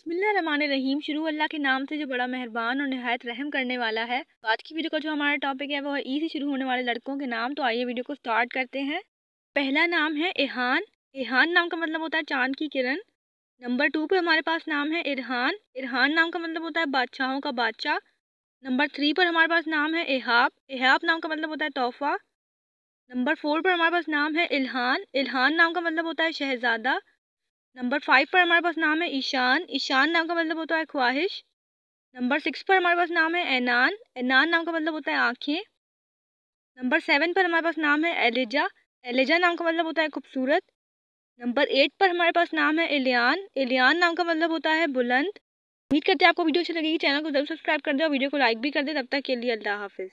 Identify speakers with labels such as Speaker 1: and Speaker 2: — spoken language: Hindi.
Speaker 1: बसमीम शुरू अल्लाह के नाम से जो बड़ा मेहरबान और नहायत रहम करने वाला है तो आज की वीडियो का जो हमारा टॉपिक है वो है ई से शुरू होने वाले लड़कों के नाम तो आइए वीडियो को स्टार्ट करते हैं पहला नाम है एहान एहान नाम का मतलब होता है चांद की किरण नंबर टू पे हमारे पास नाम है इरहान इरहान नाम का मतलब होता है बादशाहों का बादशाह नंबर थ्री पर हमारे पास नाम है एहाब एहाब नाम का मतलब होता है तोहफा नंबर फोर पर हमारे पास नाम है इल्हान इल्हान नाम का मतलब होता है शहजादा नंबर फाइव पर हमारे पास नाम है ईशान ईशान नाम का मतलब होता है ख्वाहिश नंबर सिक्स पर हमारे पास नाम है एनान एनान नाम का मतलब होता है आँखें नंबर सेवन पर हमारे पास नाम है एलेजा एलेजा नाम का मतलब होता है खूबसूरत नंबर एट पर हमारे पास नाम है एलियान एलियान नाम का मतलब होता है बुलंद उम्मीद करते हैं आपको वीडियो अच्छी लगेगी चैनल को जरूर सब्सक्राइब कर दें और वीडियो को लाइक भी कर दें तब तक के लिए अल्लाह
Speaker 2: हाफिज़